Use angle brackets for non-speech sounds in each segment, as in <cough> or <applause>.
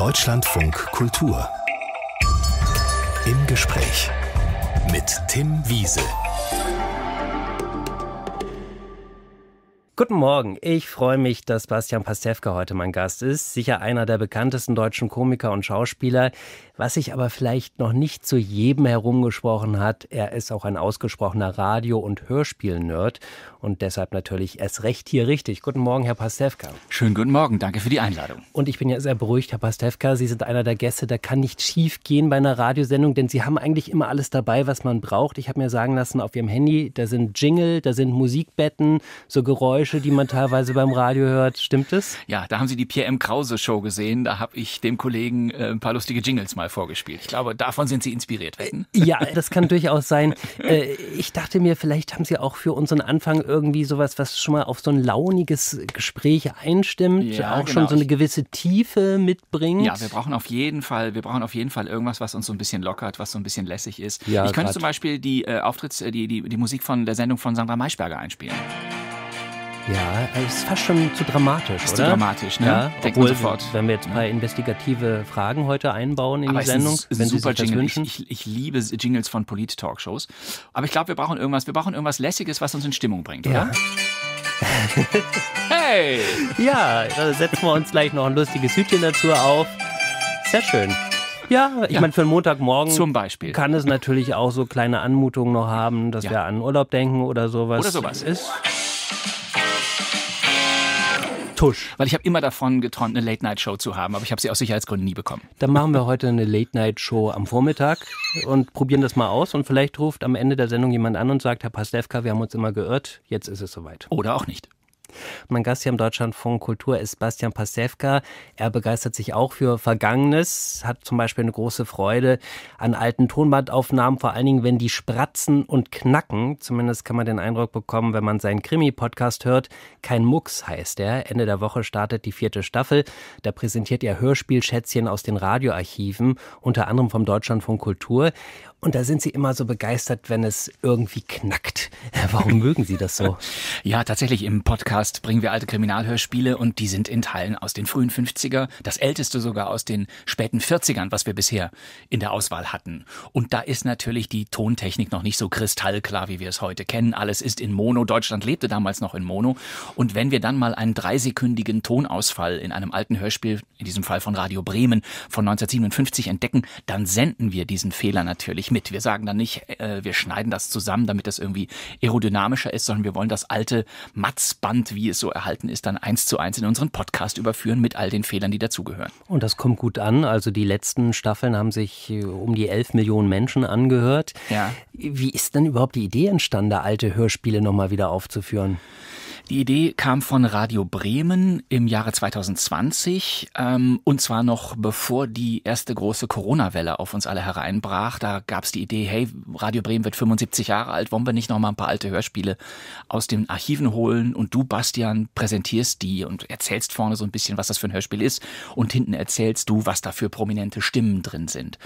Deutschlandfunk Kultur. Im Gespräch mit Tim Wiese. Guten Morgen, ich freue mich, dass Bastian Pastewka heute mein Gast ist. Sicher einer der bekanntesten deutschen Komiker und Schauspieler. Was sich aber vielleicht noch nicht zu jedem herumgesprochen hat, er ist auch ein ausgesprochener Radio- und Hörspiel-Nerd und deshalb natürlich erst recht hier richtig. Guten Morgen, Herr Pastewka. Schönen guten Morgen, danke für die Einladung. Und ich bin ja sehr beruhigt, Herr Pastewka. Sie sind einer der Gäste, da kann nicht schief gehen bei einer Radiosendung, denn Sie haben eigentlich immer alles dabei, was man braucht. Ich habe mir sagen lassen, auf Ihrem Handy, da sind Jingle, da sind Musikbetten, so Geräusche. Geräusche, die man teilweise beim Radio hört. Stimmt es? Ja, da haben Sie die Pierre M. Krause Show gesehen. Da habe ich dem Kollegen äh, ein paar lustige Jingles mal vorgespielt. Ich glaube, davon sind Sie inspiriert äh, werden. Ja, <laughs> das kann durchaus sein. Äh, ich dachte mir, vielleicht haben Sie auch für unseren Anfang irgendwie sowas, was schon mal auf so ein launiges Gespräch einstimmt, ja, auch genau. schon so eine gewisse Tiefe mitbringt. Ja, wir brauchen auf jeden Fall, wir brauchen auf jeden Fall irgendwas, was uns so ein bisschen lockert, was so ein bisschen lässig ist. Ja, ich könnte grad. zum Beispiel die äh, Auftritts, äh, die, die, die Musik von der Sendung von Sandra Maischberger einspielen. Ja, ist fast schon zu dramatisch, ist oder? Zu dramatisch, ne? Ja, obwohl, sofort. wenn wir jetzt mal investigative Fragen heute einbauen in Aber die Sendung, ist, ist wenn super Sie sich Jingle. das wünschen. Ich, ich, ich liebe Jingles von Polit-Talkshows. Aber ich glaube, wir brauchen irgendwas, wir brauchen irgendwas Lässiges, was uns in Stimmung bringt, ja. oder? <laughs> <laughs> hey! Ja, da setzen wir uns gleich noch ein lustiges Hütchen dazu auf. Sehr schön. Ja, ich ja. meine, für einen Montagmorgen zum Beispiel. kann es natürlich auch so kleine Anmutungen noch haben, dass ja. wir an Urlaub denken oder sowas. Oder sowas. Ist Tusch. Weil ich habe immer davon geträumt, eine Late-Night-Show zu haben, aber ich habe sie aus Sicherheitsgründen nie bekommen. Dann machen wir heute eine Late-Night-Show am Vormittag und probieren das mal aus. Und vielleicht ruft am Ende der Sendung jemand an und sagt, Herr Pastewka, wir haben uns immer geirrt, jetzt ist es soweit. Oder auch nicht. Mein Gast hier im Deutschlandfunk Kultur ist Bastian Pasewka. Er begeistert sich auch für Vergangenes, hat zum Beispiel eine große Freude an alten Tonbandaufnahmen, vor allen Dingen, wenn die spratzen und knacken. Zumindest kann man den Eindruck bekommen, wenn man seinen Krimi-Podcast hört. Kein Mucks heißt er. Ende der Woche startet die vierte Staffel. Da präsentiert er Hörspielschätzchen aus den Radioarchiven, unter anderem vom Deutschlandfunk Kultur. Und da sind Sie immer so begeistert, wenn es irgendwie knackt. <laughs> Warum mögen Sie das so? <laughs> Ja, tatsächlich im Podcast bringen wir alte Kriminalhörspiele und die sind in Teilen aus den frühen 50er, das älteste sogar aus den späten 40ern, was wir bisher in der Auswahl hatten. Und da ist natürlich die Tontechnik noch nicht so kristallklar, wie wir es heute kennen. Alles ist in Mono. Deutschland lebte damals noch in Mono. Und wenn wir dann mal einen dreisekündigen Tonausfall in einem alten Hörspiel, in diesem Fall von Radio Bremen von 1957 entdecken, dann senden wir diesen Fehler natürlich nicht mit. Wir sagen dann nicht, äh, wir schneiden das zusammen, damit das irgendwie aerodynamischer ist, sondern wir wollen das alte Matzband, wie es so erhalten ist, dann eins zu eins in unseren Podcast überführen mit all den Fehlern, die dazugehören. Und das kommt gut an. Also die letzten Staffeln haben sich äh, um die elf Millionen Menschen angehört. Ja. Wie ist denn überhaupt die Idee entstanden, alte Hörspiele nochmal wieder aufzuführen? Die Idee kam von Radio Bremen im Jahre 2020 ähm, und zwar noch bevor die erste große Corona-Welle auf uns alle hereinbrach. Da gab es die Idee, hey, Radio Bremen wird 75 Jahre alt, wollen wir nicht nochmal ein paar alte Hörspiele aus den Archiven holen und du, Bastian, präsentierst die und erzählst vorne so ein bisschen, was das für ein Hörspiel ist und hinten erzählst du, was da für prominente Stimmen drin sind.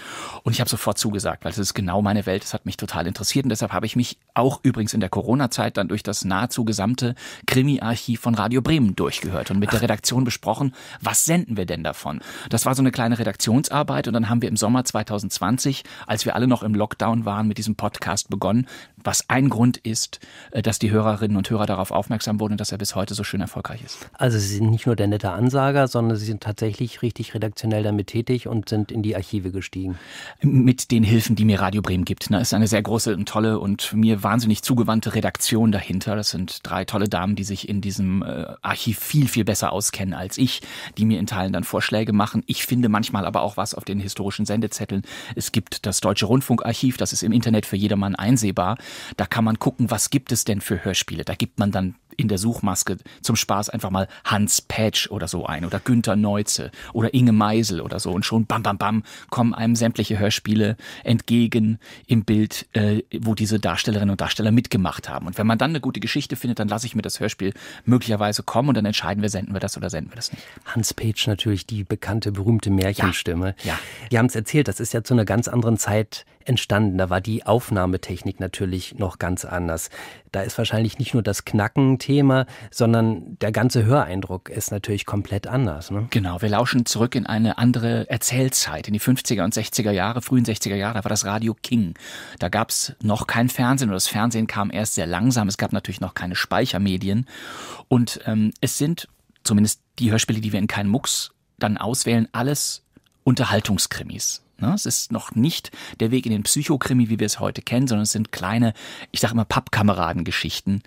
Und ich habe sofort zugesagt, weil es ist genau meine Welt, es hat mich total interessiert und deshalb habe ich mich auch übrigens in der Corona-Zeit dann durch das nahezu gesamte Krimi-Archiv von Radio Bremen durchgehört und mit der Redaktion besprochen, was senden wir denn davon? Das war so eine kleine Redaktionsarbeit und dann haben wir im Sommer 2020, als wir alle noch im Lockdown waren, mit diesem Podcast begonnen was ein Grund ist, äh, dass die Hörerinnen und Hörer darauf aufmerksam wurden und dass er bis heute so schön erfolgreich ist. Also Sie sind nicht nur der nette Ansager, sondern Sie sind tatsächlich richtig redaktionell damit tätig und sind in die Archive gestiegen. Mit den Hilfen, die mir Radio Bremen gibt. Da ist eine sehr große und tolle und mir wahnsinnig zugewandte Redaktion dahinter. Das sind drei tolle Damen, die sich in diesem äh, Archiv viel, viel besser auskennen als ich, die mir in Teilen dann Vorschläge machen. Ich finde manchmal aber auch was auf den historischen Sendezetteln. Es gibt das Deutsche Rundfunkarchiv, das ist im Internet für jedermann einsehbar. Da kann man gucken, was gibt es denn für Hörspiele. Da gibt man dann in der Suchmaske zum Spaß einfach mal Hans Petsch oder so ein oder Günther Neuze oder Inge Meisel oder so und schon bam bam bam kommen einem sämtliche Hörspiele entgegen im Bild, äh, wo diese Darstellerinnen und Darsteller mitgemacht haben. Und wenn man dann eine gute Geschichte findet, dann lasse ich mir das Hörspiel möglicherweise kommen und dann entscheiden wir, senden wir das oder senden wir das nicht. Hans Petsch natürlich die bekannte, berühmte Märchenstimme. Ja. ja. Die haben es erzählt, das ist ja zu einer ganz anderen Zeit entstanden. Da war die Aufnahmetechnik natürlich noch ganz anders. Da ist wahrscheinlich nicht nur das Knacken Thema, sondern der ganze Höreindruck ist natürlich komplett anders. Ne? Genau, wir lauschen zurück in eine andere Erzählzeit, in die 50er und 60er Jahre, frühen 60er Jahre, da war das Radio King. Da gab es noch kein Fernsehen oder das Fernsehen kam erst sehr langsam. Es gab natürlich noch keine Speichermedien. Und ähm, es sind zumindest die Hörspiele, die wir in keinem Mucks dann auswählen, alles Unterhaltungskrimis. Ne? Es ist noch nicht der Weg in den Psychokrimi, wie wir es heute kennen, sondern es sind kleine, ich sage immer Pappkameradengeschichten.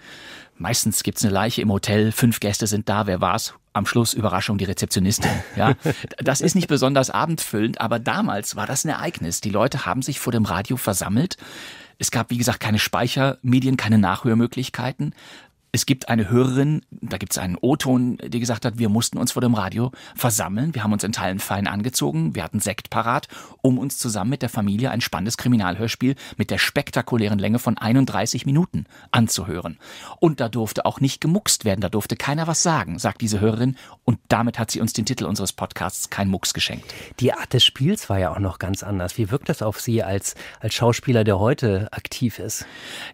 Meistens gibt's eine Leiche im Hotel, fünf Gäste sind da, wer war's? Am Schluss, Überraschung, die Rezeptionistin. Ja, <laughs> das ist nicht besonders abendfüllend, aber damals war das ein Ereignis. Die Leute haben sich vor dem Radio versammelt. Es gab, wie gesagt, keine Speichermedien, keine Nachhörmöglichkeiten es gibt eine Hörerin, da gibt es einen O-Ton, die gesagt hat, wir mussten uns vor dem Radio versammeln. Wir haben uns in Teilen fein angezogen, wir hatten Sekt parat, um uns zusammen mit der Familie ein spannendes Kriminalhörspiel mit der spektakulären Länge von 31 Minuten anzuhören. Und da durfte auch nicht gemuxt werden, da durfte keiner was sagen, sagt diese Hörerin. Und damit hat sie uns den Titel unseres Podcasts Kein Mucks geschenkt. Die Art des Spiels war ja auch noch ganz anders. Wie wirkt das auf Sie als, als Schauspieler, der heute aktiv ist?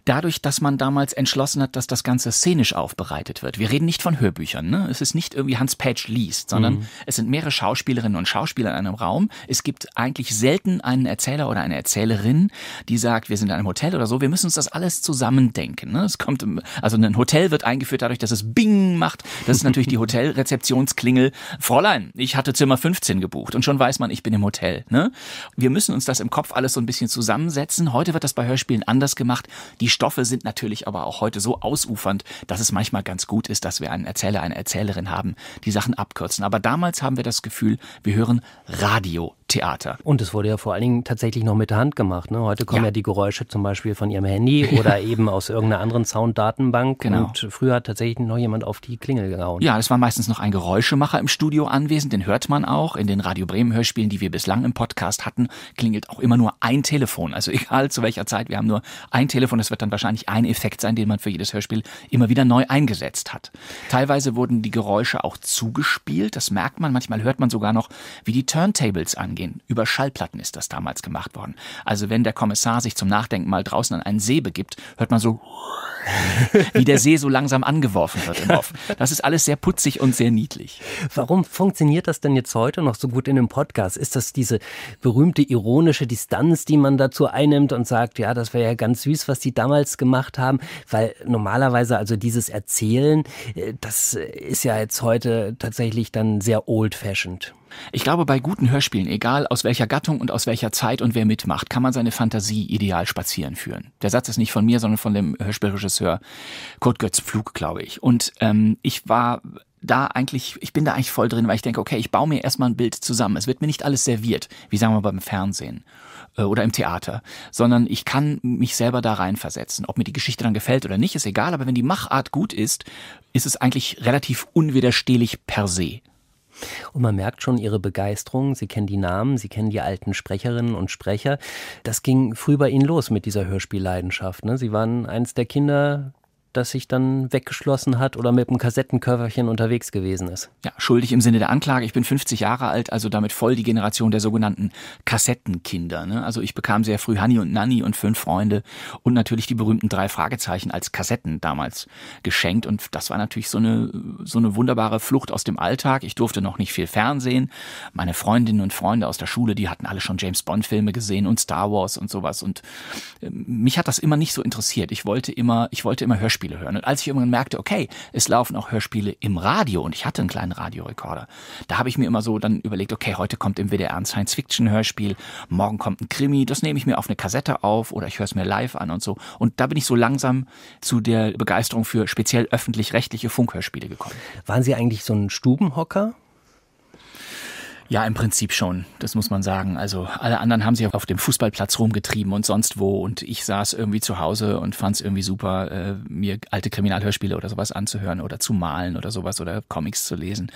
Dadurch, dass man damals entschlossen hat, dass das Ganze szenisch aufbereitet wird. Wir reden nicht von Hörbüchern. Ne? Es ist nicht irgendwie Hans Patch liest, sondern mhm. es sind mehrere Schauspielerinnen und Schauspieler in einem Raum. Es gibt eigentlich selten einen Erzähler oder eine Erzählerin, die sagt, wir sind in einem Hotel oder so. Wir müssen uns das alles zusammendenken. Ne? Es kommt, also ein Hotel wird eingeführt dadurch, dass es Bing macht. Das ist natürlich die <laughs> Hotelrezeptionsklingel. Fräulein, ich hatte Zimmer 15 gebucht und schon weiß man, ich bin im Hotel. Ne? Wir müssen uns das im Kopf alles so ein bisschen zusammensetzen. Heute wird das bei Hörspielen anders gemacht. Die Stoffe sind natürlich aber auch heute so ausufernd, dass es manchmal ganz gut ist, dass wir einen Erzähler, eine Erzählerin haben, die Sachen abkürzen. Aber damals haben wir das Gefühl, wir hören Radio Theater. Und es wurde ja vor allen Dingen tatsächlich noch mit der Hand gemacht. Ne? Heute kommen ja. ja. die Geräusche zum Beispiel von ihrem Handy <laughs> oder eben aus irgendeiner anderen Sounddatenbank. Genau. Und früher hat tatsächlich noch jemand auf die Klingel gehauen. Ja, es war meistens noch ein Geräuschemacher im Studio anwesend, den hört man auch. In den Radio Bremen Hörspielen, die wir bislang im Podcast hatten, klingelt auch immer nur ein Telefon. Also <laughs> egal zu welcher Zeit, wir haben nur ein Telefon. Es wird dann wahrscheinlich ein Effekt sein, den man für jedes Hörspiel immer wieder neu eingesetzt hat. Teilweise wurden die Geräusche auch zugespielt. Das merkt man. Manchmal hört man sogar noch, wie die Turntables an gehen. Über Schallplatten ist das damals gemacht worden. Also wenn der Kommissar sich zum Nachdenken mal draußen an einen See begibt, hört man so, <laughs> wie der See so langsam angeworfen wird im Off. Das ist alles sehr putzig und sehr niedlich. Warum funktioniert das denn jetzt heute noch so gut in einem Podcast? Ist das diese berühmte ironische Distanz, die man dazu einnimmt und sagt, ja, das wäre ja ganz süß, was die damals gemacht haben? Weil normalerweise also dieses Erzählen, äh, das ist ja jetzt heute tatsächlich dann sehr old-fashioned. Ich glaube, bei guten Hörspielen, egal aus welcher Gattung und aus welcher Zeit und wer mitmacht, kann man seine Fantasie ideal spazieren führen. Der Satz ist nicht von mir, sondern von dem Hörspielregisseur Kurt Götz Pflug, glaube ich. Und ähm, ich war da eigentlich, ich bin da eigentlich voll drin, weil ich denke, okay, ich baue mir erstmal ein Bild zusammen. Es wird mir nicht alles serviert, wie sagen wir beim Fernsehen äh, oder im Theater, sondern ich kann mich selber da reinversetzen. Ob mir die Geschichte dann gefällt oder nicht, ist egal, aber wenn die Machart gut ist, ist es eigentlich relativ unwiderstehlich per se. Und man merkt schon ihre Begeisterung. Sie kennen die Namen, sie kennen die alten Sprecherinnen und Sprecher. Das ging früh bei ihnen los mit dieser Hörspielleidenschaft. Ne? Sie waren eines der Kinder, das sich dann weggeschlossen hat oder mit einem Kassettenkörperchen unterwegs gewesen ist. Ja, schuldig im Sinne der Anklage. Ich bin 50 Jahre alt, also damit voll die Generation der sogenannten Kassettenkinder. Ne? Also ich bekam sehr früh Hanni und Nanni und fünf Freunde und natürlich die berühmten drei Fragezeichen als Kassetten damals geschenkt. Und das war natürlich so eine, so eine wunderbare Flucht aus dem Alltag. Ich durfte noch nicht viel Fernsehen. Meine Freundinnen und Freunde aus der Schule, die hatten alle schon James Bond-Filme gesehen und Star Wars und sowas. Und ähm, mich hat das immer nicht so interessiert. Ich wollte immer, ich wollte immer Hörspiele Hörspiele hören. Und als ich irgendwann merkte, okay, es laufen auch Hörspiele im Radio und ich hatte einen kleinen Radiorekorder, da habe ich mir immer so dann überlegt, okay, heute kommt im WDR ein Science-Fiction-Hörspiel, morgen kommt ein Krimi, das nehme ich mir auf eine Kassette auf oder ich höre es mir live an und so. Und da bin ich so langsam zu der Begeisterung für speziell öffentlich-rechtliche Funkhörspiele gekommen. Waren Sie eigentlich so ein Stubenhocker? Ja, im Prinzip schon, das muss man sagen. Also alle anderen haben sich auf dem Fußballplatz rumgetrieben und sonst wo und ich saß irgendwie zu Hause und fand es irgendwie super, äh, mir alte Kriminalhörspiele oder sowas anzuhören oder zu malen oder sowas oder Comics zu lesen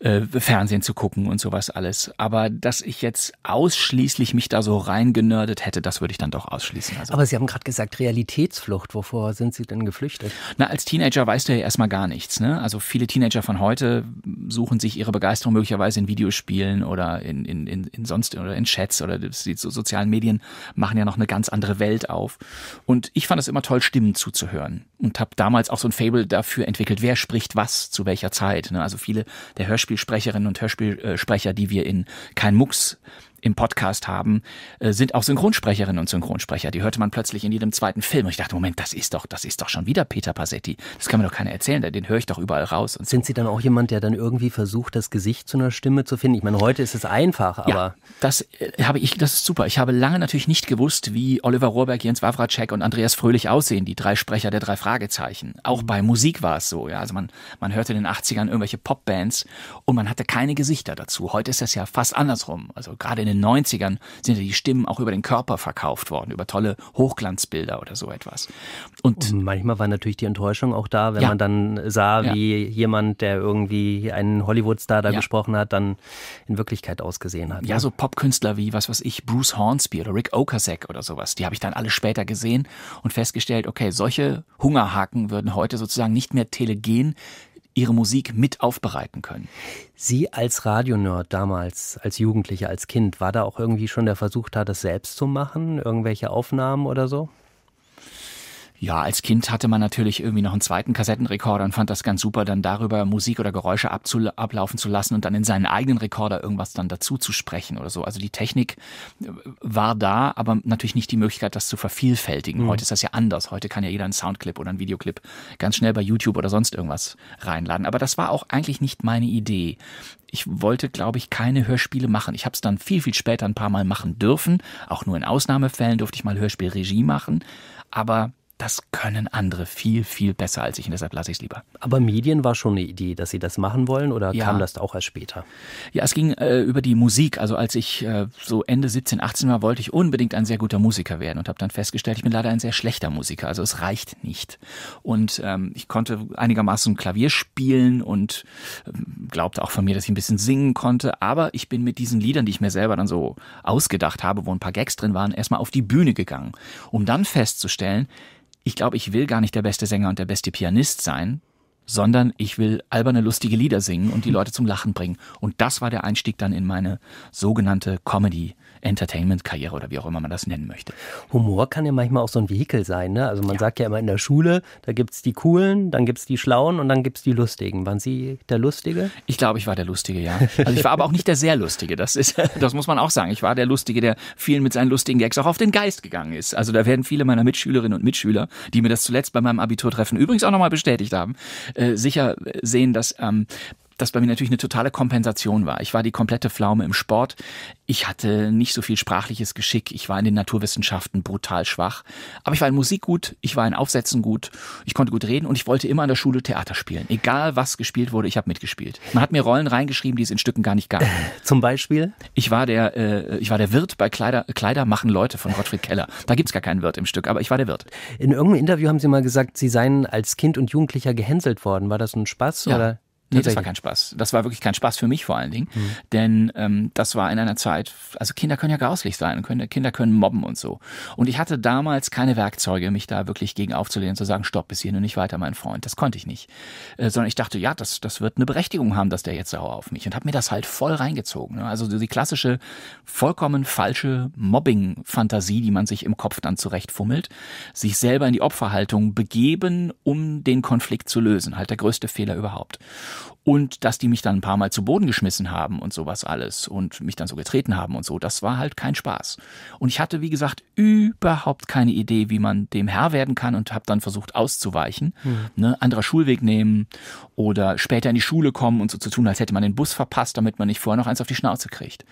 äh, Fernsehen zu gucken und sowas alles. Aber dass ich jetzt ausschließlich mich da so reingenördet hätte, das würde ich dann doch ausschließen. Also. Aber Sie haben gerade gesagt, Realitätsflucht. Wovor sind Sie denn geflüchtet? Na, als Teenager weißt du ja erstmal gar nichts. Ne? Also viele Teenager von heute suchen sich ihre Begeisterung möglicherweise in Videospielen oder in, in, in, in sonst oder in Chats oder die so sozialen Medien machen ja noch eine ganz andere Welt auf. Und ich fand es immer toll, Stimmen zuzuhören und habe damals auch so ein Fable dafür entwickelt, wer spricht was zu welcher Zeit. Ne? Also viele der Hörspiele Hörspielsprecherinnen und Hörspielsprecher, die wir in Kein Mucks im Podcast haben, äh, sind auch Synchronsprecherinnen und Synchronsprecher. Die hörte man plötzlich in jedem zweiten Film. Und ich dachte, Moment, das ist doch, das ist doch schon wieder Peter Passetti. Das kann mir doch keiner erzählen, den höre ich doch überall raus. Und sind so. Sie dann auch jemand, der dann irgendwie versucht, das Gesicht zu einer Stimme zu finden? Ich meine, heute ist es einfach, aber. Ja, das äh, habe ich, das ist super. Ich habe lange natürlich nicht gewusst, wie Oliver Rohrberg, Jens Wawracek und Andreas Fröhlich aussehen, die drei Sprecher der drei Fragezeichen. Auch mhm. bei Musik war es so. Ja. Also man, man hörte in den 80ern irgendwelche Popbands und man hatte keine Gesichter dazu. Heute ist das ja fast andersrum. Also gerade in in den 90ern sind ja die Stimmen auch über den Körper verkauft worden, über tolle Hochglanzbilder oder so etwas. Und, und manchmal war natürlich die Enttäuschung auch da, wenn ja. man dann sah, ja. wie jemand, der irgendwie einen Hollywood-Star da ja. gesprochen hat, dann in Wirklichkeit ausgesehen hat. Ja, ne? so Popkünstler wie, was weiß ich, Bruce Hornsby oder Rick Okasek oder sowas, die habe ich dann alle später gesehen und festgestellt, okay, solche Hungerhaken würden heute sozusagen nicht mehr telegen ihre Musik mit aufbereiten können. Sie als Radionerd damals, als Jugendliche, als Kind, war da auch irgendwie schon der Versuch da, das selbst zu machen? Irgendwelche Aufnahmen oder so? Ja, als Kind hatte man natürlich irgendwie noch einen zweiten Kassettenrekorder und fand das ganz super, dann darüber Musik oder Geräusche ablaufen zu lassen und dann in seinen eigenen Rekorder irgendwas dann dazu zu sprechen oder so. Also die Technik äh, war da, aber natürlich nicht die Möglichkeit, das zu vervielfältigen. Mhm. Heute ist das ja anders. Heute kann ja jeder einen Soundclip oder einen Videoclip ganz schnell bei YouTube oder sonst irgendwas reinladen. Aber das war auch eigentlich nicht meine Idee. Ich wollte, glaube ich, keine Hörspiele machen. Ich habe es dann viel, viel später ein paar Mal machen dürfen. Auch nur in Ausnahmefällen durfte ich mal Hörspielregie machen. Aber das können andere viel, viel besser als ich und deshalb lasse ich es lieber. Aber Medien war schon eine Idee, dass Sie das machen wollen oder ja. kam das auch erst später? Ja, es ging äh, über die Musik. Also als ich äh, so Ende 17, 18 war, wollte ich unbedingt ein sehr guter Musiker werden und habe dann festgestellt, ich bin leider ein sehr schlechter Musiker. Also es reicht nicht. Und ähm, ich konnte einigermaßen Klavier spielen und ähm, glaubte auch von mir, dass ich ein bisschen singen konnte. Aber ich bin mit diesen Liedern, die ich mir selber dann so ausgedacht habe, wo ein paar Gags drin waren, erstmal auf die Bühne gegangen, um dann festzustellen, ich glaube, ich will gar nicht der beste Sänger und der beste Pianist sein, sondern ich will alberne, lustige Lieder singen und die <laughs> Leute zum Lachen bringen. Und das war der Einstieg dann in meine sogenannte Comedy-Karriere. Entertainment-Karriere oder wie auch immer man das nennen möchte. Humor kann ja manchmal auch so ein Vehikel sein. Ne? Also man ja. sagt ja immer in der Schule, da gibt es die Coolen, dann gibt es die Schlauen und dann gibt es die Lustigen. Waren Sie der Lustige? Ich glaube, ich war der Lustige, ja. Also ich war aber auch nicht der sehr Lustige. Das, ist, <laughs> das muss man auch sagen. Ich war der Lustige, der vielen mit seinen lustigen Gags auch auf den Geist gegangen ist. Also da werden viele meiner Mitschülerinnen und Mitschüler, die mir das zuletzt bei meinem Abiturtreffen übrigens auch nochmal bestätigt haben, äh, sicher sehen, dass ähm, das bei mir natürlich eine totale Kompensation war. Ich war die komplette Pflaume im Sport. Ich hatte nicht so viel sprachliches Geschick. Ich war in den Naturwissenschaften brutal schwach. Aber ich war in Musik gut, ich war in Aufsätzen gut, ich konnte gut reden und ich wollte immer an der Schule Theater spielen. Egal was gespielt wurde, ich habe mitgespielt. Man hat mir Rollen reingeschrieben, die es in Stücken gar nicht gab. <laughs> Zum Beispiel? Ich war der, äh, ich war der Wirt bei Kleider, Kleider machen Leute von Gottfried Keller. Da gibt's gar keinen Wirt im Stück, aber ich war der Wirt. In irgendeinem Interview haben Sie mal gesagt, Sie seien als Kind und Jugendlicher gehänselt worden. War das ein Spaß? Ja. Oder? Nee, das war kein Spaß. Das war wirklich kein Spaß für mich vor allen Dingen. Mhm. Denn ähm, das war in einer Zeit, also Kinder können ja grauslich sein und können, Kinder können mobben und so. Und ich hatte damals keine Werkzeuge, mich da wirklich gegen aufzulehnen, zu sagen, stopp, bis hier nur nicht weiter, mein Freund. Das konnte ich nicht. Äh, sondern ich dachte, ja, das, das wird eine Berechtigung haben, dass der jetzt sauer auf mich. Und habe mir das halt voll reingezogen. Ne? Also so die klassische, vollkommen falsche Mobbing-Fantasie, die man sich im Kopf dann zurechtfummelt. Sich selber in die Opferhaltung begeben, um den Konflikt zu lösen. Halt der größte Fehler überhaupt und dass die mich dann ein paar Mal zu Boden geschmissen haben und sowas alles und mich dann so getreten haben und so. Das war halt kein Spaß. Und ich hatte, wie gesagt, überhaupt keine Idee, wie man dem Herr werden kann und habe dann versucht auszuweichen. Mhm. Ne, anderer Schulweg nehmen oder später in die Schule kommen und so zu tun, als hätte man den Bus verpasst, damit man nicht vorher noch eins auf die Schnauze kriegt.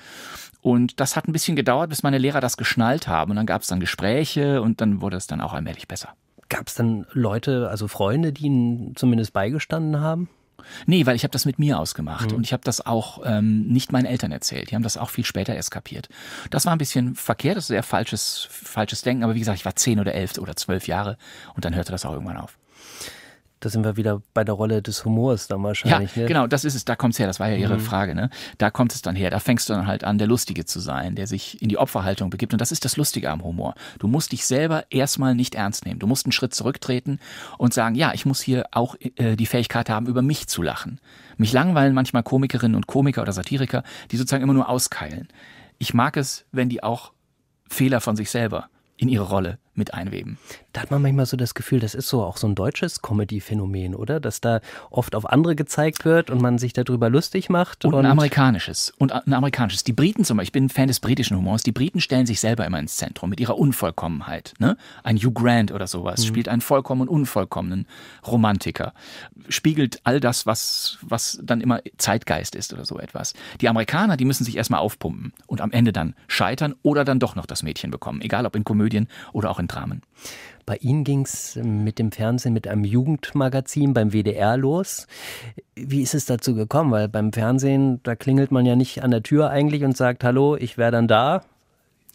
Und das hat ein bisschen gedauert, bis meine Lehrer das geschnallt haben. Und dann gab es dann Gespräche und dann wurde es dann auch allmählich besser. Gab es dann Leute, also Freunde, die ihnen zumindest beigestanden haben? Nee, weil ich habe das mit mir ausgemacht mhm. und ich habe das auch ähm, nicht meinen Eltern erzählt. Die haben das auch viel später eskapiert. Das war ein bisschen verkehrt, das ist sehr falsches, falsches Denken, aber wie gesagt, ich war zehn oder elf oder zwölf Jahre und dann hörte das auch irgendwann auf da sind wir wieder bei der Rolle des Humors dann wahrscheinlich. Ja, ne? genau, das ist es, da kommt es her, das war ja Ihre mhm. Frage, ne? Da kommt es dann her, da fängst du dann halt an, der Lustige zu sein, der sich in die Opferhaltung begibt. Und das ist das Lustige am Humor. Du musst dich selber erstmal nicht ernst nehmen. Du musst einen Schritt zurücktreten und sagen, ja, ich muss hier auch äh, die Fähigkeit haben, über mich zu lachen. Mich langweilen manchmal Komikerinnen und Komiker oder Satiriker, die sozusagen immer nur auskeilen. Ich mag es, wenn die auch Fehler von sich selber in ihre Rolle mit einweben. Da hat man manchmal so das Gefühl, das ist so auch so ein deutsches Comedy-Phänomen, oder? Dass da oft auf andere gezeigt wird und man sich darüber lustig macht. Und, und ein amerikanisches. Und ein amerikanisches. Die Briten zum Beispiel, ich bin ein Fan des britischen Humors, die Briten stellen sich selber immer ins Zentrum mit ihrer Unvollkommenheit. Ne? Ein Hugh Grant oder sowas mhm. spielt einen vollkommen und unvollkommenen Romantiker. Spiegelt all das, was, was dann immer Zeitgeist ist oder so etwas. Die Amerikaner, die müssen sich erstmal aufpumpen und am Ende dann scheitern oder dann doch noch das Mädchen bekommen. Egal ob in Komödien oder auch in Deutschlandrahmen. Bei Ihnen ging es mit dem Fernsehen, mit einem Jugendmagazin beim WDR los. Wie ist es dazu gekommen? Weil beim Fernsehen, da klingelt man ja nicht an der Tür eigentlich und sagt, hallo, ich wäre dann da,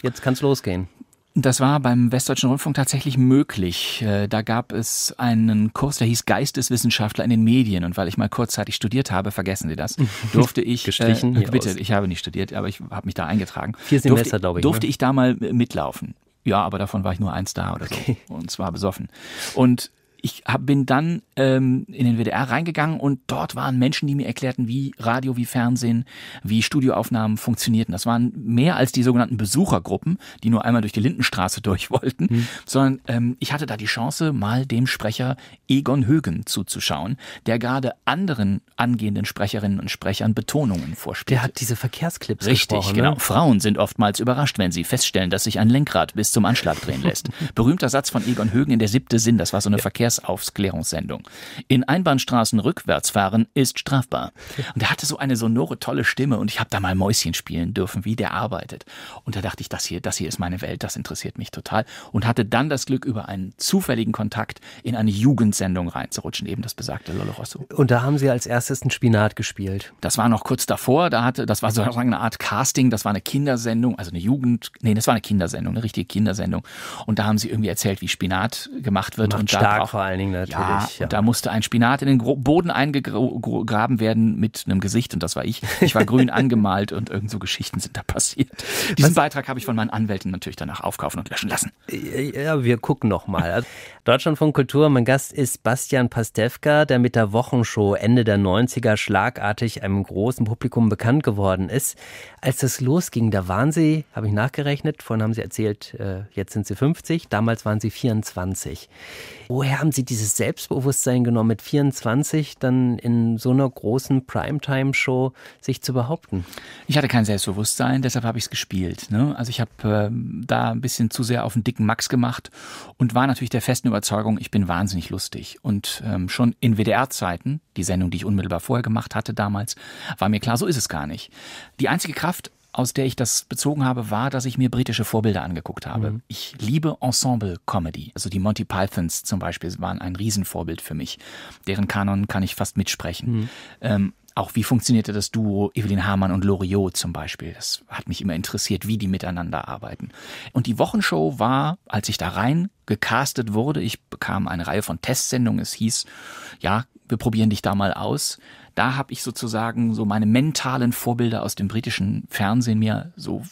jetzt kann es losgehen. Das war beim Westdeutschen Rundfunk tatsächlich möglich. Äh, da gab es einen Kurs, der hieß Geisteswissenschaftler in den Medien. Und weil ich mal kurzzeitig studiert habe, vergessen Sie das, <laughs> durfte ich. Äh, Gestrichen. Äh, bitte, aus. ich habe nicht studiert, aber ich habe mich da eingetragen. Vier Semester, durfte, glaube ich. Durfte ne? ich da mal äh, mitlaufen. Ja, aber davon war ich nur eins da oder okay. Und zwar besoffen. Und ich hab, bin dann ähm, in den WDR reingegangen und dort waren Menschen, die mir erklärten, wie Radio, wie Fernsehen, wie Studioaufnahmen funktionierten. Das waren mehr als die sogenannten Besuchergruppen, die nur einmal durch die Lindenstraße <laughs> durch wollten, mhm. sondern ähm, ich hatte da die Chance, mal dem Sprecher Egon Högen zuzuschauen, der gerade anderen angehenden Sprecherinnen und Sprechern Betonungen vorspielt. Der hat diese Verkehrsclips Richtig, ne? genau. Ne? Frauen sind oftmals überrascht, wenn sie feststellen, dass sich ein Lenkrad bis zum Anschlag drehen lässt. <laughs> Berühmter Satz von Egon Högen in der siebte Sinn, das war so eine ja. Verkehrs Verkehrsaufklärungssendung. In Einbahnstraßen rückwärts fahren ist strafbar. Und er hatte so eine sonore, tolle Stimme und ich habe da mal Mäuschen spielen dürfen, wie der arbeitet. Und da dachte ich, das hier, das hier ist meine Welt, das interessiert mich total. Und hatte dann das Glück, über einen zufälligen Kontakt in eine Jugendsendung reinzurutschen, eben das besagte Lolo Rosso. Und da haben Sie als erstes ein Spinat gespielt. Das war noch kurz davor, da hatte, das war sozusagen eine Art Casting, das war eine Kindersendung, also eine Jugend, nee, das war eine Kindersendung, eine richtige Kindersendung. Und da haben sie irgendwie erzählt, wie Spinat gemacht wird. Macht und stark da braucht, vor allen Dingen natürlich. Ja, ja. Da musste ein Spinat in den Boden eingegraben werden mit einem Gesicht und das war ich. Ich war grün <laughs> angemalt und irgend so Geschichten sind da passiert. Diesen Was? Beitrag habe ich von meinen Anwälten natürlich danach aufkaufen und löschen lassen. Ja, wir gucken nochmal. Also, Deutschland von Kultur, mein Gast ist Bastian Pastewka, der mit der Wochenshow Ende der 90er schlagartig einem großen Publikum bekannt geworden ist. Als das losging, da waren Sie, habe ich nachgerechnet, vorhin haben Sie erzählt, äh, jetzt sind Sie 50, damals waren Sie 24. Woher haben Sie dieses Selbstbewusstsein genommen, mit 24 dann in so einer großen Primetime-Show sich zu behaupten? Ich hatte kein Selbstbewusstsein, deshalb habe ich es gespielt. Ne? Also ich habe äh, da ein bisschen zu sehr auf den dicken Max gemacht und war natürlich der festen Überzeugung, ich bin wahnsinnig lustig. Und ähm, schon in WDR-Zeiten, die Sendung, die ich unmittelbar vorher gemacht hatte damals, war mir klar, so ist es gar nicht. Die einzige Kraft, aus der ich das bezogen habe, war, dass ich mir britische Vorbilder angeguckt habe. Mhm. Ich liebe Ensemble-Comedy. Also die Monty Pythons zum Beispiel waren ein Riesenvorbild für mich. Deren Kanon kann ich fast mitsprechen. Mhm. Ähm, auch wie funktionierte das Duo Evelyn Hamann und Loriot zum Beispiel? Das hat mich immer interessiert, wie die miteinander arbeiten. Und die Wochenshow war, als ich da rein gecastet wurde, ich bekam eine Reihe von Testsendungen. Es hieß, ja, wir probieren dich da mal aus. Da habe ich sozusagen so meine mentalen Vorbilder aus dem britischen Fernsehen mir so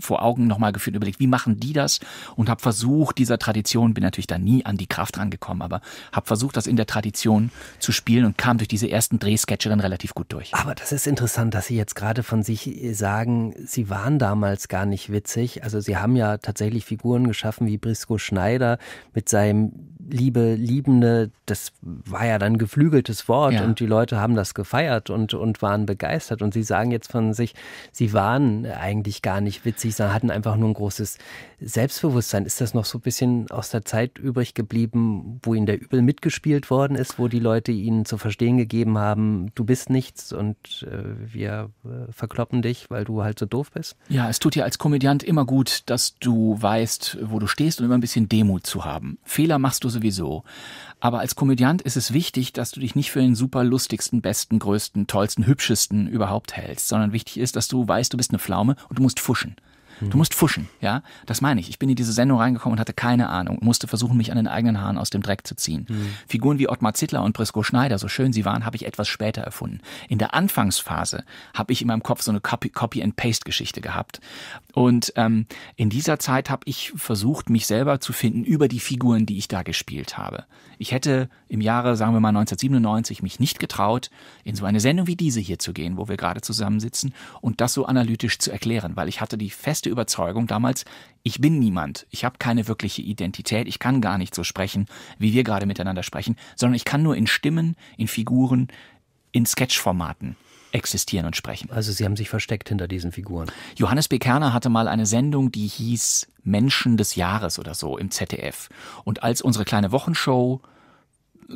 vor Augen nochmal geführt überlegt, wie machen die das? Und habe versucht, dieser Tradition, bin natürlich da nie an die Kraft rangekommen, aber habe versucht, das in der Tradition zu spielen und kam durch diese ersten Drehsketche dann relativ gut durch. Aber das ist interessant, dass Sie jetzt gerade von sich sagen, Sie waren damals gar nicht witzig. Also Sie haben ja tatsächlich Figuren geschaffen wie Briscoe Schneider mit seinem Liebe, Liebende, das war ja dann geflügeltes Wort ja. und die Leute haben das gefeiert und, und waren begeistert. Und sie sagen jetzt von sich, sie waren eigentlich gar nicht witzig, sondern hatten einfach nur ein großes Selbstbewusstsein. Ist das noch so ein bisschen aus der Zeit übrig geblieben, wo ihnen der Übel mitgespielt worden ist, wo die Leute ihnen zu verstehen gegeben haben, du bist nichts und äh, wir äh, verkloppen dich, weil du halt so doof bist? Ja, es tut dir als Komödiant immer gut, dass du weißt, wo du stehst und immer ein bisschen Demut zu haben. Fehler machst du sowieso. Aber als Komödiant ist es wichtig, dass du dich nicht für den super lustigsten, besten, größten, tollsten, hübschesten überhaupt hältst, sondern wichtig ist, dass du weißt, du bist eine Pflaume und du musst fuschen. Du musst fuschen, ja? Das meine ich. Ich bin in diese Sendung reingekommen und hatte keine Ahnung, musste versuchen, mich an den eigenen Haaren aus dem Dreck zu ziehen. Mhm. Figuren wie Ottmar Zittler und Briscoe Schneider, so schön sie waren, habe ich etwas später erfunden. In der Anfangsphase habe ich in meinem Kopf so eine Copy-and-Paste-Geschichte Copy gehabt. Und ähm, in dieser Zeit habe ich versucht, mich selber zu finden über die Figuren, die ich da gespielt habe. Ich hätte im Jahre, sagen wir mal 1997, mich nicht getraut, in so eine Sendung wie diese hier zu gehen, wo wir gerade zusammensitzen und das so analytisch zu erklären, weil ich hatte die feste Überzeugung damals, ich bin niemand, ich habe keine wirkliche Identität, ich kann gar nicht so sprechen, wie wir gerade miteinander sprechen, sondern ich kann nur in Stimmen, in Figuren, in Sketchformaten existieren und sprechen. Also sie haben sich versteckt hinter diesen Figuren. Johannes B. Kerner hatte mal eine Sendung, die hieß Menschen des Jahres oder so im ZDF. Und als unsere kleine Wochenshow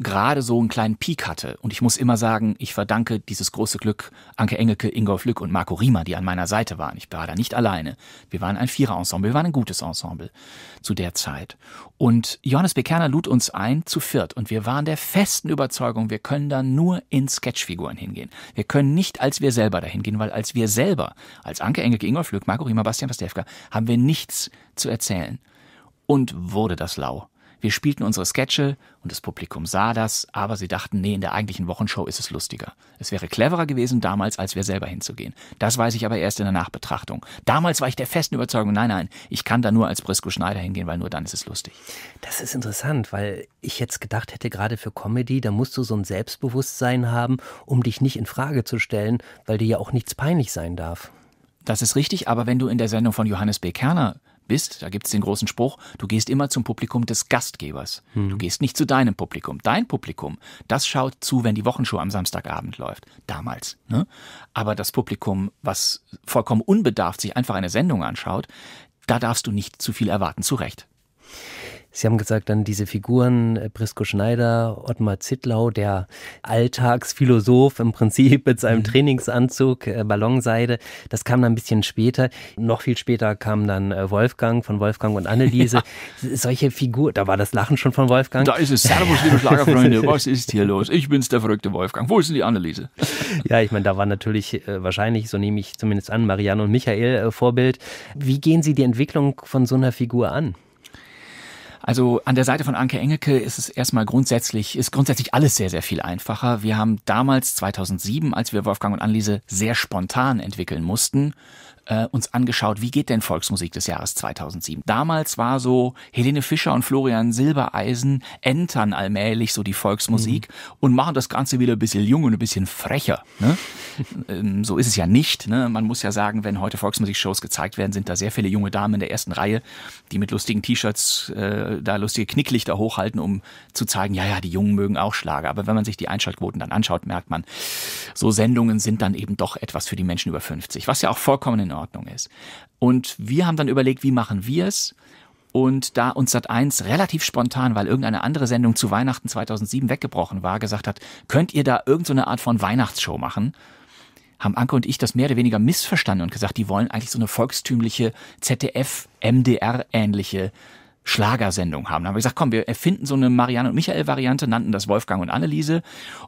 gerade so einen kleinen Peak hatte. Und ich muss immer sagen, ich verdanke dieses große Glück Anke Engelke, Ingolf Lück und Marco Riemer, die an meiner Seite waren. Ich war da nicht alleine. Wir waren ein Vierer-Ensemble, wir waren ein gutes Ensemble zu der Zeit. Und Johannes Bekerner lud uns ein zu viert und wir waren der festen Überzeugung, wir können da nur in Sketchfiguren hingehen. Wir können nicht als wir selber dahin gehen, weil als wir selber, als Anke Engelke, Ingolf Lück, Marco Riemer, Bastian Pastewka, haben wir nichts zu erzählen. Und wurde das lau. Wir spielten unsere Sketche und das Publikum sah das, aber sie dachten, nee, in der eigentlichen Wochenshow ist es lustiger. Es wäre cleverer gewesen damals, als wir selber hinzugehen. Das weiß ich aber erst in der Nachbetrachtung. Damals war ich der festen Überzeugung, nein, nein, ich kann da nur als Brisco Schneider hingehen, weil nur dann ist es lustig. Das ist interessant, weil ich jetzt gedacht hätte, gerade für Comedy, da musst du so ein Selbstbewusstsein haben, um dich nicht in Frage zu stellen, weil dir ja auch nichts peinlich sein darf. Das ist richtig, aber wenn du in der Sendung von Johannes B. Kerner bist, da gibt es den großen Spruch, du gehst immer zum Publikum des Gastgebers. Hm. Du gehst nicht zu deinem Publikum. Dein Publikum, das schaut zu, wenn die Wochenshow am Samstagabend läuft. Damals. Ne? Aber das Publikum, was vollkommen unbedarft sich einfach eine Sendung anschaut, da darfst du nicht zu viel erwarten, zu Recht. Sie haben gesagt, dann diese Figuren, Brisco äh, Schneider, Ottmar Zittlau, der Alltagsphilosoph im Prinzip mit seinem mhm. Trainingsanzug, äh, Ballonseide, das kam dann ein bisschen später. Noch viel später kam dann äh, Wolfgang von Wolfgang und Anneliese. Ja. Solche Figuren, da war das Lachen schon von Wolfgang. Da ist es. Servus, liebe Schlagerfreunde, <laughs> was ist hier los? Ich bin's, der verrückte Wolfgang. Wo ist denn die Anneliese? ja, ich meine, da war natürlich wahrscheinlich, so nehme ich zumindest an, Marianne und Michael Vorbild. Wie gehen Sie die Entwicklung von so einer Figur an? Also an der Seite von Anke Engelke ist es erstmal grundsätzlich, ist grundsätzlich alles sehr, sehr viel einfacher. Wir haben damals, 2007, als wir Wolfgang und Anliese sehr spontan entwickeln mussten, äh, uns angeschaut, wie geht denn Volksmusik des Jahres 2007? Damals war so Helene Fischer und Florian Silbereisen entern allmählich so die Volksmusik mhm. und machen das Ganze wieder ein bisschen jung und ein bisschen frecher. Ne? <laughs> ähm, so ist es ja nicht. Ne? Man muss ja sagen, wenn heute Volksmusikshows gezeigt werden, sind da sehr viele junge Damen in der ersten Reihe, die mit lustigen T-Shirts äh, da lustige Knicklichter hochhalten, um zu zeigen, ja, ja, die Jungen mögen auch Schlager. Aber wenn man sich die Einschaltquoten dann anschaut, merkt man, so Sendungen sind dann eben doch etwas für die Menschen über 50, was ja auch vollkommen in Ordnung ist. Und wir haben dann überlegt, wie machen wir es? Und da uns Sat1 relativ spontan, weil irgendeine andere Sendung zu Weihnachten 2007 weggebrochen war, gesagt hat, könnt ihr da irgendeine so Art von Weihnachtsshow machen? haben Anke und ich das mehr oder weniger missverstanden und gesagt, die wollen eigentlich so eine volkstümliche ZDF-MDR-ähnliche Schlagersendung haben. Dann haben wir gesagt, komm, wir erfinden so eine Marianne und Michael-Variante, nannten das Wolfgang und Anneliese.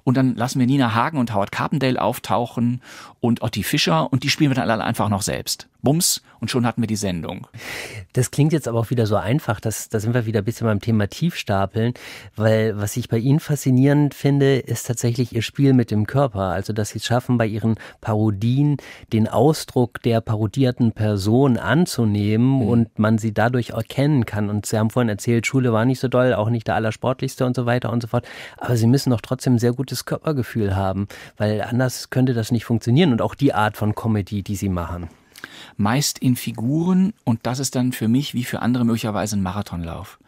Und dann lassen wir Nina Hagen und Howard Carpendale auftauchen und Otti Fischer und die spielen wir dann alle einfach noch selbst. Bums, und schon hatten wir die Sendung. Das klingt jetzt aber auch wieder so einfach, das, da sind wir wieder ein bisschen beim Thema Tiefstapeln, weil was ich bei Ihnen faszinierend finde, ist tatsächlich Ihr Spiel mit dem Körper, also dass Sie es schaffen, bei Ihren Parodien den Ausdruck der parodierten Person anzunehmen mhm. und man sie dadurch erkennen kann. Und Sie haben vorhin erzählt, Schule war nicht so doll, auch nicht der allersportlichste und so weiter und so fort, aber Sie müssen doch trotzdem ein sehr gutes Körpergefühl haben, weil anders könnte das nicht funktionieren und auch die Art von Comedy, die Sie machen meist in Figuren und das ist dann für mich wie für andere möglicherweise ein Marathonlauf.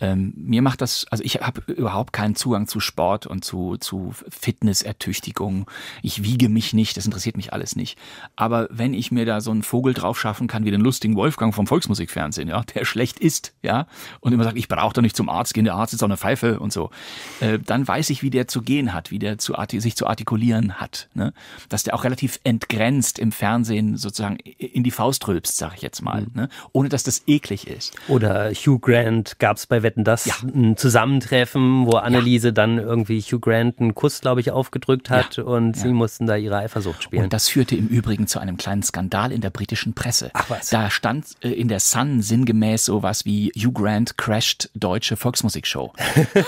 Ähm, mir macht das, also ich habe überhaupt keinen Zugang zu Sport und zu, zu Fitnessertüchtigung. Ich wiege mich nicht, das interessiert mich alles nicht. Aber wenn ich mir da so einen Vogel drauf schaffen kann, wie den lustigen Wolfgang vom Volksmusikfernsehen, ja, der schlecht ist, ja, und immer sagt, ich brauche doch nicht zum Arzt gehen, der Arzt ist auch eine Pfeife und so, äh, dann weiß ich, wie der zu gehen hat, wie der zu sich zu artikulieren hat. Ne? Dass der auch relativ entgrenzt im Fernsehen sozusagen in die Faust rülpst, sag ich jetzt mal, mhm. ne? ohne dass das eklig ist. Oder Hugh Grant gab es bei Wetten das ja. ein Zusammentreffen, wo Anneliese ja. dann irgendwie Hugh Grant einen Kuss, glaube ich, aufgedrückt hat ja. und sie mussten da ihre Eifersucht spielen. Und das führte im Übrigen zu einem kleinen Skandal in der britischen Presse. Ach, was? Da stand äh, in der Sun sinngemäß sowas wie Hugh Grant crashed deutsche Volksmusikshow.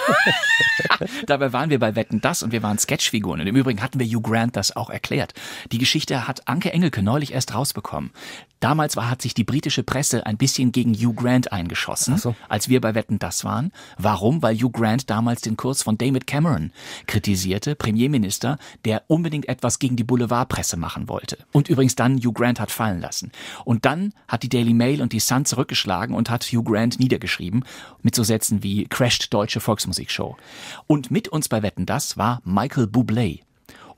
<laughs> <laughs> Dabei waren wir bei Wetten das und wir waren Sketchfiguren. Und im Übrigen hatten wir Hugh Grant das auch erklärt. Die Geschichte hat Anke Engelke neulich erst rausbekommen. Damals war, hat sich die britische Presse ein bisschen gegen Hugh Grant eingeschossen, so. als wir bei Wetten das waren? Warum? Weil Hugh Grant damals den Kurs von David Cameron kritisierte, Premierminister, der unbedingt etwas gegen die Boulevardpresse machen wollte. Und übrigens dann Hugh Grant hat fallen lassen. Und dann hat die Daily Mail und die Sun zurückgeschlagen und hat Hugh Grant niedergeschrieben mit so Sätzen wie Crashed Deutsche Volksmusikshow. Und mit uns bei Wetten das war Michael Bublé.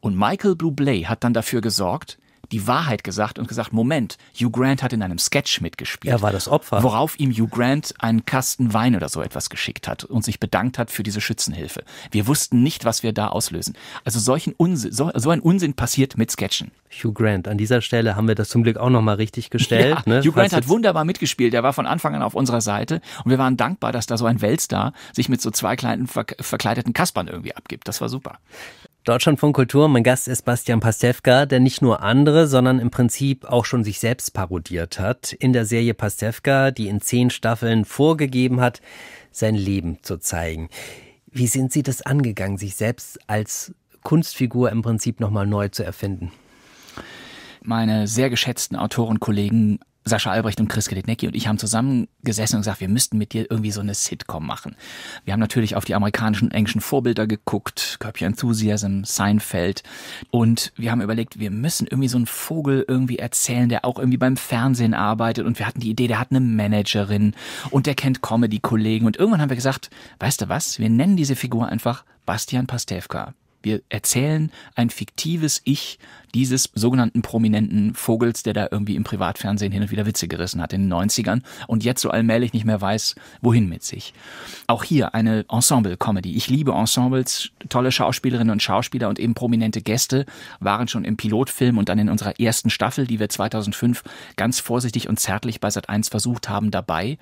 Und Michael Bublé hat dann dafür gesorgt, die Wahrheit gesagt und gesagt, Moment, Hugh Grant hat in einem Sketch mitgespielt. Er war das Opfer. Worauf ihm Hugh Grant einen Kasten Wein oder so etwas geschickt hat und sich bedankt hat für diese Schützenhilfe. Wir wussten nicht, was wir da auslösen. Also solchen Unsinn, so, so ein Unsinn passiert mit Sketchen. Hugh Grant, an dieser Stelle haben wir das zum Glück auch nochmal richtig gestellt. Ja, ne? Hugh Grant hat wunderbar mitgespielt, er war von Anfang an auf unserer Seite und wir waren dankbar, dass da so ein Weltstar sich mit so zwei kleinen verkleideten Kaspern irgendwie abgibt. Das war super. Deutschland von Kultur, mein Gast ist Bastian Pastewka, der nicht nur andere, sondern im Prinzip auch schon sich selbst parodiert hat in der Serie Pastewka, die in zehn Staffeln vorgegeben hat, sein Leben zu zeigen. Wie sind Sie das angegangen, sich selbst als Kunstfigur im Prinzip nochmal neu zu erfinden? Meine sehr geschätzten Autorenkollegen Sascha Albrecht und Chris Gelitnecki und ich haben zusammen gesessen und gesagt, wir müssten mit dir irgendwie so eine Sitcom machen. Wir haben natürlich auf die amerikanischen, englischen Vorbilder geguckt, Körbchen Enthusiasm, Seinfeld und wir haben überlegt, wir müssen irgendwie so einen Vogel irgendwie erzählen, der auch irgendwie beim Fernsehen arbeitet und wir hatten die Idee, der hat eine Managerin und der kennt Comedy-Kollegen und irgendwann haben wir gesagt, weißt du was, wir nennen diese Figur einfach Bastian Pastewka. Wir erzählen ein fiktives Ich, dieses sogenannten prominenten Vogels, der da irgendwie im Privatfernsehen hin und wieder Witze gerissen hat in den 90ern und jetzt so allmählich nicht mehr weiß, wohin mit sich. Auch hier eine Ensemble-Comedy. Ich liebe Ensembles, tolle Schauspielerinnen und Schauspieler und eben prominente Gäste waren schon im Pilotfilm und dann in unserer ersten Staffel, die wir 2005 ganz vorsichtig und zärtlich bei Sat1 versucht haben, dabei.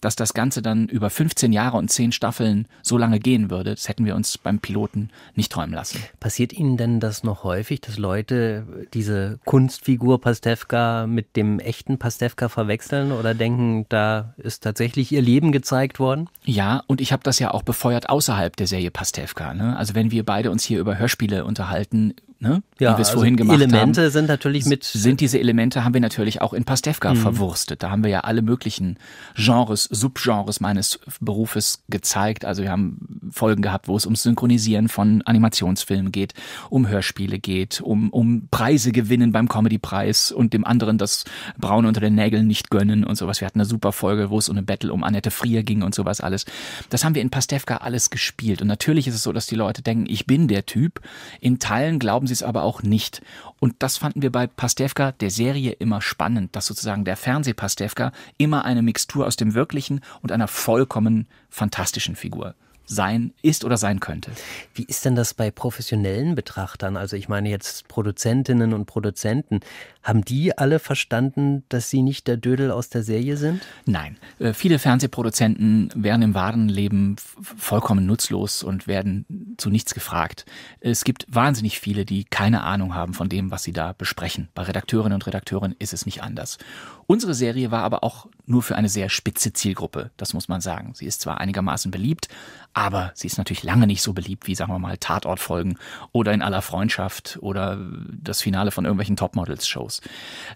Dass das Ganze dann über 15 Jahre und 10 Staffeln so lange gehen würde, das hätten wir uns beim Piloten nicht träumen lassen. Passiert Ihnen denn das noch häufig, dass Leute diese Kunstfigur Pastewka mit dem echten Pastewka verwechseln oder denken, da ist tatsächlich ihr Leben gezeigt worden? Ja, und ich habe das ja auch befeuert außerhalb der Serie Pastewka. Ne? Also wenn wir beide uns hier über Hörspiele unterhalten, ne? Ja, die wir es also vorhin gemacht Elemente haben. Elemente sind natürlich mit. Sind diese Elemente, haben wir natürlich auch in Pastewka mhm. verwurstet. Da haben wir ja alle möglichen Genres, Subgenres meines Berufes gezeigt. Also wir haben Folgen gehabt, wo es ums Synchronisieren von Animationsfilmen geht, um Hörspiele geht, um, um Preise gewinnen beim Comedypreis und dem anderen das Braun unter den Nägeln nicht gönnen und sowas. Wir hatten eine super Folge, wo es um eine Battle um Annette Frier ging und sowas alles. Das haben wir in Pastewka alles gespielt. Und natürlich ist es so, dass die Leute denken, ich bin der Typ. In Teilen glauben sie, es aber auch nicht. Und das fanden wir bei Pastewka, der Serie, immer spannend, dass sozusagen der Fernseh-Pastewka immer eine Mixtur aus dem Wirklichen und einer vollkommen fantastischen Figur sein ist oder sein könnte. Wie ist denn das bei professionellen Betrachtern? Also ich meine jetzt Produzentinnen und Produzenten. Haben die alle verstanden, dass sie nicht der Dödel aus der Serie sind? Nein. Äh, viele Fernsehproduzenten wären im wahren Leben vollkommen nutzlos und werden zu nichts gefragt. Es gibt wahnsinnig viele, die keine Ahnung haben von dem, was sie da besprechen. Bei Redakteurinnen und Redakteuren ist es nicht anders. Unsere Serie war aber auch nur für eine sehr spitze Zielgruppe, das muss man sagen. Sie ist zwar einigermaßen beliebt, aber sie ist natürlich lange nicht so beliebt wie, sagen wir mal, Tatortfolgen oder in aller Freundschaft oder das Finale von irgendwelchen Topmodels-Shows.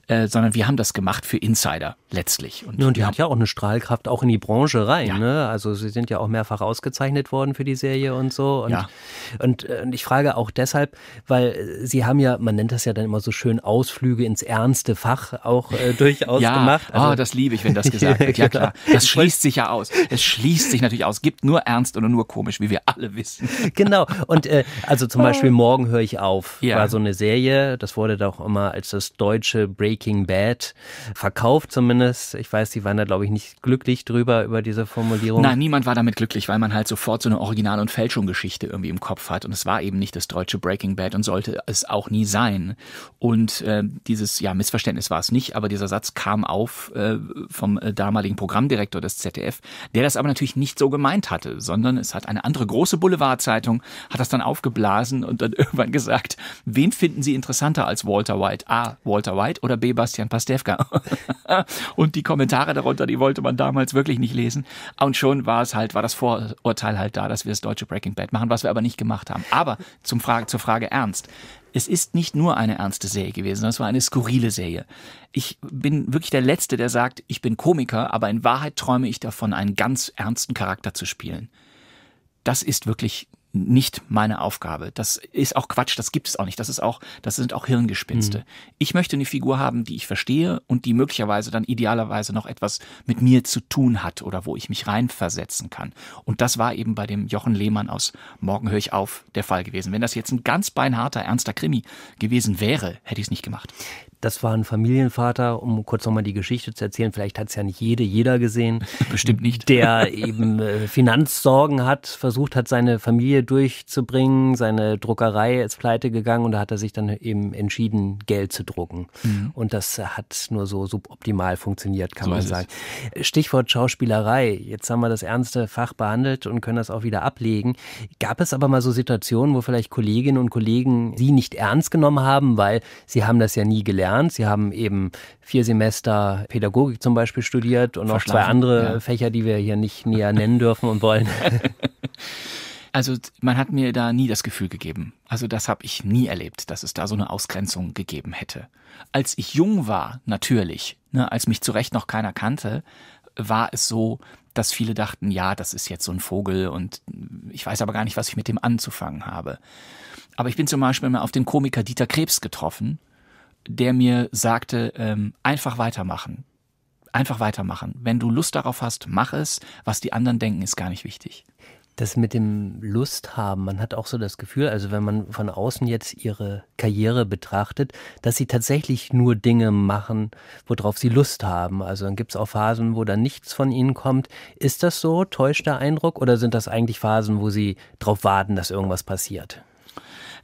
Äh, sondern wir haben das gemacht für Insider letztlich. Und, ja, und die hat ja auch eine Strahlkraft auch in die Branche rein. Ja. Ne? Also sie sind ja auch mehrfach ausgezeichnet worden für die Serie und so. Und, ja. und, äh, und ich frage auch deshalb, weil äh, sie haben ja, man nennt das ja dann immer so schön Ausflüge ins ernste Fach auch äh, <laughs> durchaus daraus ja. gemacht. Ah, also oh, das liebe ich, wenn das <laughs> gesagt wird. Ja genau. klar, das schließt sich ja aus. Es schließt sich natürlich aus. Gibt nur ernst oder nur komisch, wie wir alle wissen. <laughs> genau. Und äh, also zum Beispiel ah. morgen höre ich auf. Ja. War so eine Serie. Das wurde doch immer als das deutsche Breaking Bad verkauft zumindest. Ich weiß, die waren da glaube ich nicht glücklich drüber über diese Formulierung. Nein, niemand war damit glücklich, weil man halt sofort so eine Original- und Fälschungsgeschichte irgendwie im Kopf hat. Und es war eben nicht das deutsche Breaking Bad und sollte es auch nie sein. Und äh, dieses ja Missverständnis war es nicht, aber dieser Satz kam kam auf äh, vom äh, damaligen Programmdirektor des ZDF, der das aber natürlich nicht so gemeint hatte, sondern es hat eine andere große Boulevardzeitung, hat das dann aufgeblasen und dann <laughs> irgendwann gesagt, wen finden Sie interessanter als Walter White? A. Walter White oder B. Bastian Pastewka? <laughs> und die Kommentare darunter, die wollte man damals wirklich nicht lesen. Ah, und schon war es halt, war das Vorurteil halt da, dass wir das deutsche Breaking Bad machen, was wir aber nicht gemacht haben. Aber zum Frage, zur Frage ernst es ist nicht nur eine ernste Serie gewesen, sondern es war eine skurrile Serie. Ich bin wirklich der Letzte, der sagt, ich bin Komiker, aber in Wahrheit träume ich davon, einen ganz ernsten Charakter zu spielen. Das ist wirklich nicht meine Aufgabe. Das ist auch Quatsch, das gibt es auch nicht. Das ist auch, das sind auch Hirngespinste. Mhm. Ich möchte eine Figur haben, die ich verstehe und die möglicherweise dann idealerweise noch etwas mit mir zu tun hat oder wo ich mich reinversetzen kann. Und das war eben bei dem Jochen Lehmann aus Morgen höre ich auf der Fall gewesen. Wenn das jetzt ein ganz beinharter, ernster Krimi gewesen wäre, hätte ich es nicht gemacht. Das war ein Familienvater, um kurz nochmal die Geschichte zu erzählen. Vielleicht hat es ja nicht jede, jeder gesehen. <laughs> Bestimmt nicht. Der eben äh, Finanzsorgen hat, versucht hat, seine Familie durchzubringen. Seine Druckerei ist pleite gegangen und da hat er sich dann eben entschieden, Geld zu drucken. Mhm. Und das hat nur so suboptimal funktioniert, kann so man sagen. Es. Stichwort Schauspielerei. Jetzt haben wir das ernste Fach behandelt und können das auch wieder ablegen. Gab es aber mal so Situationen, wo vielleicht Kolleginnen und Kollegen Sie nicht ernst genommen haben, weil Sie haben das ja nie gelernt? gelernt. Sie haben eben vier Semester Pädagogik zum Beispiel studiert und noch zwei andere ja. Fächer, die wir hier nicht näher nennen dürfen und wollen. <laughs> Also man hat mir da nie das Gefühl gegeben. Also das habe ich nie erlebt, dass es da so eine Ausgrenzung gegeben hätte. Als ich jung war, natürlich, ne, als mich zu Recht noch keiner kannte, war es so, dass viele dachten, ja, das ist jetzt so ein Vogel und ich weiß aber gar nicht, was ich mit dem anzufangen habe. Aber ich bin zum Beispiel mal auf den Komiker Dieter Krebs getroffen der mir sagte, ähm, einfach weitermachen. Einfach weitermachen. Wenn du Lust darauf hast, mach es. Was die anderen denken, ist gar nicht wichtig. Das mit dem Lust haben, man hat auch so das Gefühl, also wenn man von außen jetzt ihre Karriere betrachtet, dass sie tatsächlich nur Dinge machen, worauf sie Lust haben. Also dann gibt es auch Phasen, wo dann nichts von ihnen kommt. Ist das so? Täuscht der Eindruck? Oder sind das eigentlich Phasen, wo sie darauf warten, dass irgendwas passiert?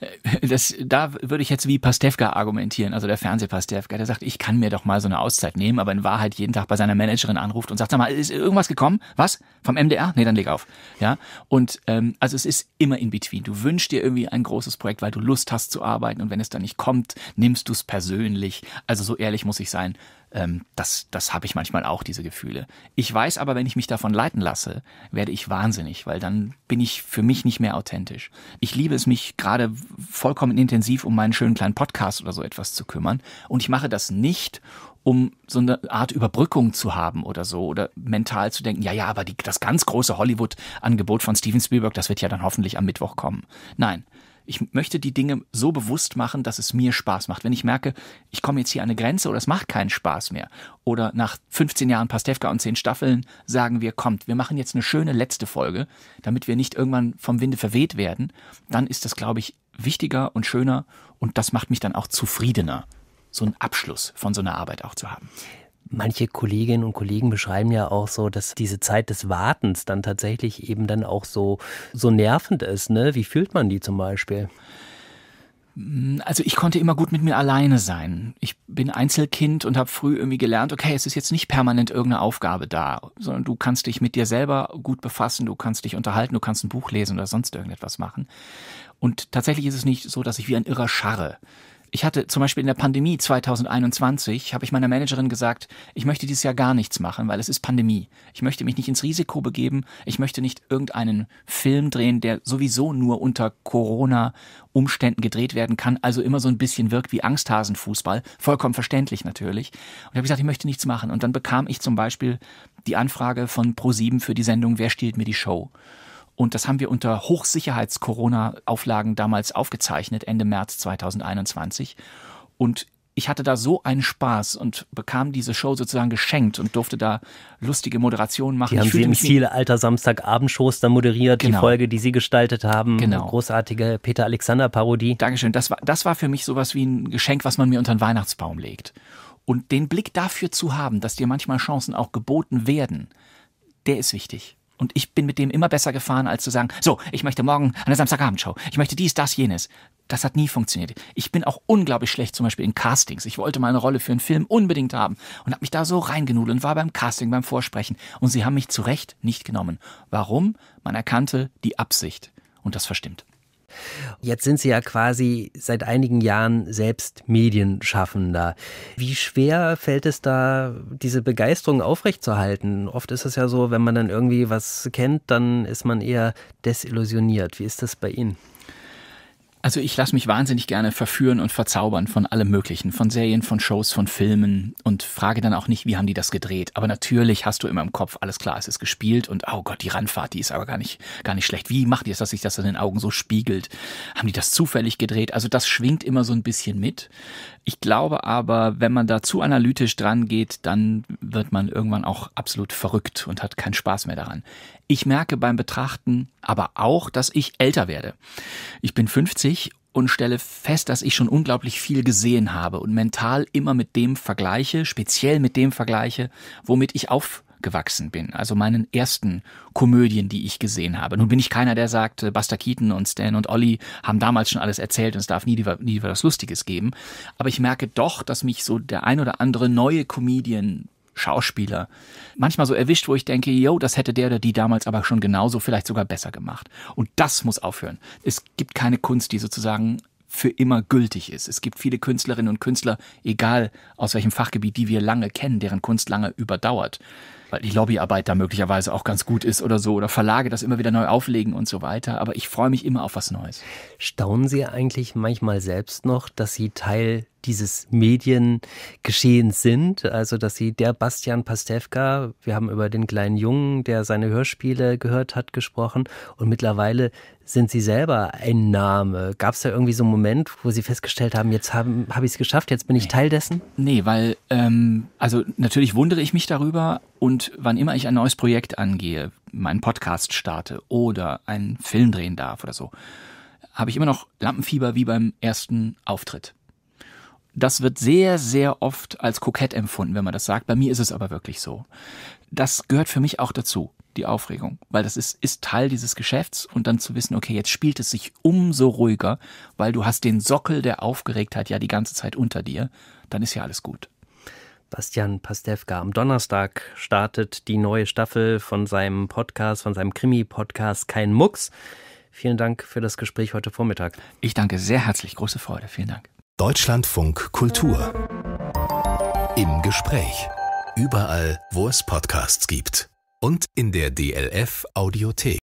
Äh, das, da würde ich jetzt wie Pastewka argumentieren, also der Fernsehpastewka, der sagt, ich kann mir doch mal so eine Auszeit nehmen, aber in Wahrheit jeden Tag bei seiner Managerin anruft und sagt, sag mal, ist irgendwas gekommen? Was? Vom MDR? Nee, dann leg auf. Ja. Und ähm, also es ist immer in between. Du wünschst dir irgendwie ein großes Projekt, weil du Lust hast zu arbeiten und wenn es dann nicht kommt, nimmst du es persönlich. Also so ehrlich muss ich sein. Ähm, das das habe ich manchmal auch, diese Gefühle. Ich weiß aber, wenn ich mich davon leiten lasse, werde ich wahnsinnig, weil dann bin ich für mich nicht mehr authentisch. Ich liebe es, mich gerade vollkommen intensiv um meinen schönen kleinen Podcast oder so etwas zu kümmern. Und ich mache das nicht, um so eine Art Überbrückung zu haben oder so oder mental zu denken, ja, ja, aber die, das ganz große Hollywood-Angebot von Steven Spielberg, das wird ja dann hoffentlich am Mittwoch kommen. Nein, ich möchte die Dinge so bewusst machen, dass es mir Spaß macht. Wenn ich merke, ich komme jetzt hier an eine Grenze oder es macht keinen Spaß mehr. Oder nach 15 Jahren Pastewka und 10 Staffeln sagen wir, kommt, wir machen jetzt eine schöne letzte Folge, damit wir nicht irgendwann vom Winde verweht werden, dann ist das, glaube ich, wichtiger und schöner und das macht mich dann auch zufriedener, so einen Abschluss von so einer Arbeit auch zu haben. Manche Kolleginnen und Kollegen beschreiben ja auch so, dass diese Zeit des Wartens dann tatsächlich eben dann auch so, so nervend ist. Ne? Wie fühlt man die zum Beispiel? Hm, also ich konnte immer gut mit mir alleine sein. Ich bin Einzelkind und habe früh irgendwie gelernt, okay, es ist jetzt nicht permanent irgendeine Aufgabe da, sondern du kannst dich mit dir selber gut befassen, du kannst dich unterhalten, du kannst ein Buch lesen oder sonst irgendetwas machen. Und tatsächlich ist es nicht so, dass ich wie ein Irrer scharre ich hatte zum Beispiel in der Pandemie 2021, habe ich meiner Managerin gesagt, ich möchte dieses Jahr gar nichts machen, weil es ist Pandemie. Ich möchte mich nicht ins Risiko begeben. Ich möchte nicht irgendeinen Film drehen, der sowieso nur unter Corona-Umständen gedreht werden kann. Also immer so ein bisschen wirkt wie Angsthasenfußball. Vollkommen verständlich natürlich. Und ich habe gesagt, ich möchte nichts machen. Und dann bekam ich zum Beispiel die Anfrage von Pro7 für die Sendung Wer stiehlt mir die Show? Und das haben wir unter Hochsicherheits-Corona-Auflagen damals aufgezeichnet, Ende März 2021. Und ich hatte da so einen Spaß und bekam diese Show sozusagen geschenkt und durfte da lustige Moderationen machen. Die haben Sie im Stile alter Samstagabendshows dann moderiert, genau. die Folge, die Sie gestaltet haben. Genau. Großartige Peter-Alexander-Parodie. Dankeschön. Das war, das war für mich sowas wie ein Geschenk, was man mir unter den Weihnachtsbaum legt. Und den Blick dafür zu haben, dass dir manchmal Chancen auch geboten werden, der ist wichtig. Und ich bin mit dem immer besser gefahren, als zu sagen, so, ich möchte morgen eine der Samstagabendshow, ich möchte dies, das, jenes. Das hat nie funktioniert. Ich bin auch unglaublich schlecht, zum Beispiel in Castings. Ich wollte meine Rolle für einen Film unbedingt haben und habe mich da so reingenudelt und war beim Casting, beim Vorsprechen. Und sie haben mich zu Recht nicht genommen. Warum? Man erkannte die Absicht. Und das verstimmt. Jetzt sind Sie ja quasi seit einigen Jahren selbst Medienschaffender. Wie schwer fällt es da, diese Begeisterung aufrechtzuerhalten? Oft ist es ja so, wenn man dann irgendwie was kennt, dann ist man eher desillusioniert. Wie ist das bei Ihnen? Also ich lasse mich wahnsinnig gerne verführen und verzaubern von allem Möglichen, von Serien, von Shows, von Filmen und frage dann auch nicht, wie haben die das gedreht. Aber natürlich hast du immer im Kopf, alles klar, es ist gespielt und oh Gott, die Randfahrt, die ist aber gar nicht, gar nicht schlecht. Wie macht ihr es, dass sich das in den Augen so spiegelt? Haben die das zufällig gedreht? Also das schwingt immer so ein bisschen mit. Ich glaube aber, wenn man da zu analytisch dran geht, dann wird man irgendwann auch absolut verrückt und hat keinen Spaß mehr daran. Ich merke beim Betrachten aber auch, dass ich älter werde. Ich bin 50 und stelle fest, dass ich schon unglaublich viel gesehen habe und mental immer mit dem vergleiche, speziell mit dem vergleiche, womit ich aufgewachsen bin, also meinen ersten Komödien, die ich gesehen habe. Nun bin ich keiner, der sagt, äh, Buster Keaton und Stan und Olli haben damals schon alles erzählt und es darf nie wieder, nie wieder was Lustiges geben. Aber ich merke doch, dass mich so der ein oder andere neue Comedian Schauspieler manchmal so erwischt, wo ich denke, yo, das hätte der oder die damals aber schon genauso, vielleicht sogar besser gemacht. Und das muss aufhören. Es gibt keine Kunst, die sozusagen für immer gültig ist. Es gibt viele Künstlerinnen und Künstler, egal aus welchem Fachgebiet, die wir lange kennen, deren Kunst lange überdauert, weil die Lobbyarbeit da möglicherweise auch ganz gut ist oder so, oder Verlage das immer wieder neu auflegen und so weiter. Aber ich freue mich immer auf was Neues. Staunen Sie eigentlich manchmal selbst noch, dass Sie Teil dieses Mediengeschehens sind. Also, dass sie der Bastian Pastewka, wir haben über den kleinen Jungen, der seine Hörspiele gehört hat, gesprochen und mittlerweile sind Sie selber ein Name? Gab es da irgendwie so einen Moment, wo Sie festgestellt haben, jetzt habe hab ich es geschafft, jetzt bin ich Teil dessen? Nee, weil, ähm, also natürlich wundere ich mich darüber und wann immer ich ein neues Projekt angehe, meinen Podcast starte oder einen Film drehen darf oder so, habe ich immer noch Lampenfieber wie beim ersten Auftritt. Das wird sehr, sehr oft als kokett empfunden, wenn man das sagt. Bei mir ist es aber wirklich so. Das gehört für mich auch dazu, die Aufregung, weil das ist, ist Teil dieses Geschäfts und dann zu wissen, okay, jetzt spielt es sich umso ruhiger, weil du hast den Sockel der Aufgeregtheit ja die ganze Zeit unter dir, dann ist ja alles gut. Bastian Pastewka. Am Donnerstag startet die neue Staffel von seinem Podcast, von seinem Krimi-Podcast Kein Mucks. Vielen Dank für das Gespräch heute Vormittag. Ich danke sehr herzlich. Große Freude. Vielen Dank. Deutschlandfunk Kultur. Im Gespräch. Überall, wo es Podcasts gibt. Und in der DLF Audiothek.